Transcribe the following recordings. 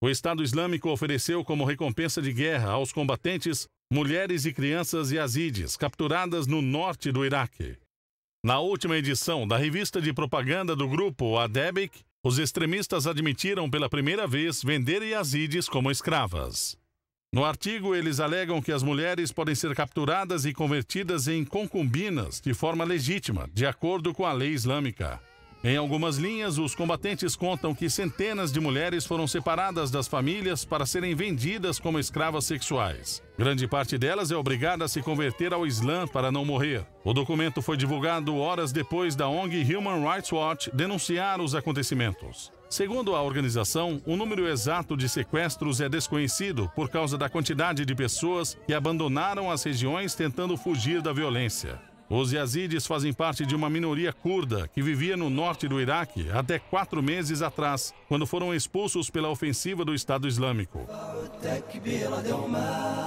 o Estado Islâmico ofereceu como recompensa de guerra aos combatentes mulheres e crianças yazidis capturadas no norte do Iraque. Na última edição da revista de propaganda do grupo Adebic, os extremistas admitiram pela primeira vez vender yazidis como escravas. No artigo, eles alegam que as mulheres podem ser capturadas e convertidas em concubinas de forma legítima, de acordo com a lei islâmica. Em algumas linhas, os combatentes contam que centenas de mulheres foram separadas das famílias para serem vendidas como escravas sexuais. Grande parte delas é obrigada a se converter ao Islã para não morrer. O documento foi divulgado horas depois da ONG Human Rights Watch denunciar os acontecimentos. Segundo a organização, o número exato de sequestros é desconhecido por causa da quantidade de pessoas que abandonaram as regiões tentando fugir da violência. Os yazidis fazem parte de uma minoria curda que vivia no norte do Iraque até quatro meses atrás, quando foram expulsos pela ofensiva do Estado Islâmico.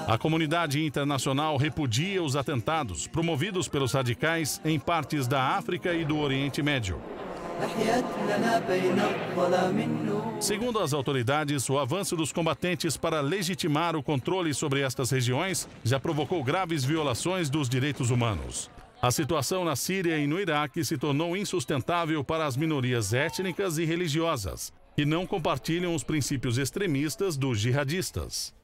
A comunidade internacional repudia os atentados promovidos pelos radicais em partes da África e do Oriente Médio. Segundo as autoridades, o avanço dos combatentes para legitimar o controle sobre estas regiões já provocou graves violações dos direitos humanos. A situação na Síria e no Iraque se tornou insustentável para as minorias étnicas e religiosas, que não compartilham os princípios extremistas dos jihadistas.